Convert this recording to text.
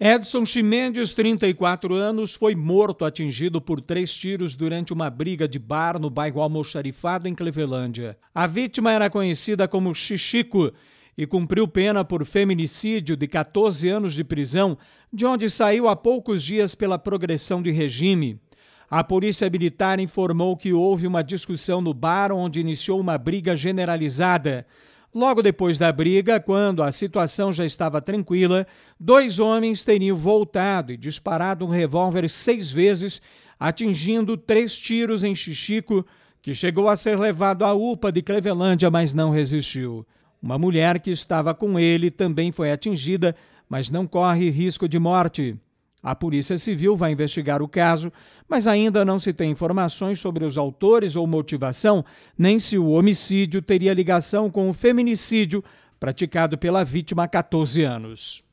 Edson Chimendes, 34 anos, foi morto atingido por três tiros durante uma briga de bar no bairro Almoxarifado, em Clevelândia. A vítima era conhecida como Xixico e cumpriu pena por feminicídio de 14 anos de prisão, de onde saiu há poucos dias pela progressão de regime. A polícia militar informou que houve uma discussão no bar onde iniciou uma briga generalizada. Logo depois da briga, quando a situação já estava tranquila, dois homens teriam voltado e disparado um revólver seis vezes, atingindo três tiros em Chichico, que chegou a ser levado à UPA de Clevelândia, mas não resistiu. Uma mulher que estava com ele também foi atingida, mas não corre risco de morte. A Polícia Civil vai investigar o caso, mas ainda não se tem informações sobre os autores ou motivação, nem se o homicídio teria ligação com o feminicídio praticado pela vítima há 14 anos.